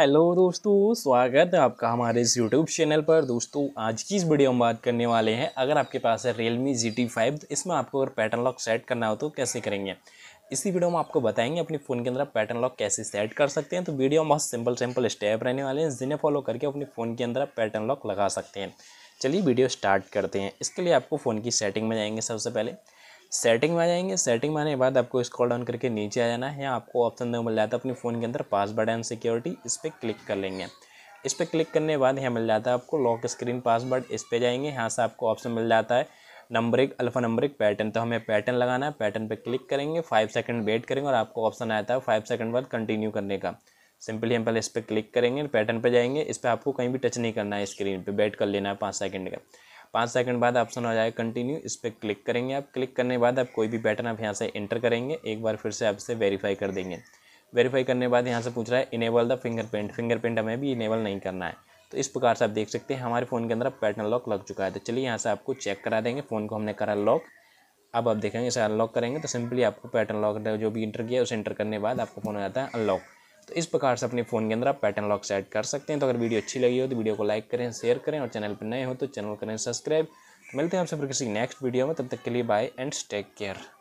hello दोस्तों स्वागत है आपका हमारे इस यूट्यूब चैनल पर दोस्तों आज की इस वीडियो में बात करने वाले हैं अगर आपके पास है रियलमी जी टी फाइव तो इसमें आपको अगर पैटर्न लॉक सेट करना हो तो कैसे करेंगे इसी वीडियो में आपको बताएंगे अपने फ़ोन के अंदर आप पैटर्न लॉक कैसे सेट कर सकते हैं तो वीडियो में बहुत सिंपल सिंपल स्टेप रहने वाले हैं जिन्हें फॉलो करके अपने फ़ोन के अंदर पैटर्न लॉक लगा सकते हैं चलिए वीडियो स्टार्ट करते हैं इसके लिए आपको फ़ोन की सेटिंग में जाएंगे सबसे पहले सेटिंग में आ जाएंगे सेटिंग में आने के बाद आपको स्क्रॉल डाउन करके नीचे आ जाना है या आपको ऑप्शन देखो मिल जाता है अपने फ़ोन के अंदर पासवर्ड एंड सिक्योरिटी इस पर क्लिक कर लेंगे इस पर क्लिक करने के बाद यहाँ मिल जाता है आपको लॉक स्क्रीन पासवर्ड इस पर जाएंगे यहाँ से आपको ऑप्शन मिल जाता है नंबर एक अल्फा नंबर एक पैटर्न तो हमें पैटर्न लगाना है पैटर्न पर क्लिक करेंगे फाइव सेकंड वेट करेंगे और आपको ऑप्शन आता है फाइव सेकंड बाद कंटिन्यू करने का सिंपली हम पहले इस पर क्लिक करेंगे पैटर्न पर जाएंगे इस पर आपको कहीं भी टच नहीं करना है स्क्रीन पर वेट कर लेना है पाँच सेकंड का पाँच सेकंड बाद ऑप्शन हो जाएगा कंटिन्यू इस पर क्लिक करेंगे आप क्लिक करने के बाद आप कोई भी पैटर्न आप यहाँ से एंटर करेंगे एक बार फिर से आप इसे वेरीफाई कर देंगे वेरीफाई करने के बाद यहाँ से पूछ रहा है इनेबल द फिंगरप्रिंट फिंगरप्रिंट हमें भी इनेबल नहीं करना है तो इस प्रकार से आप देख सकते हैं हमारे फ़ोन के अंदर पैटर्न लॉक लग चुका है तो चलिए यहाँ से आपको चेक करा देंगे फ़ोन को हमने करा लॉक अब आप देखेंगे इसे अनलॉक करेंगे तो सिंपली आपको पैटर्न लॉक जो भी इंटर किया उसे इंटर करने बाद आपका फ़ोन हो जाता है अनलॉक तो इस प्रकार से अपने फ़ोन के अंदर आप पैटर्न लॉक सेट कर सकते हैं तो अगर वीडियो अच्छी लगी हो तो वीडियो को लाइक करें शेयर करें और चैनल पर नए हो तो चैनल करें सब्सक्राइब तो मिलते हैं आपसे फिर किसी नेक्स्ट वीडियो में तब तक के लिए बाय एंड टेक केयर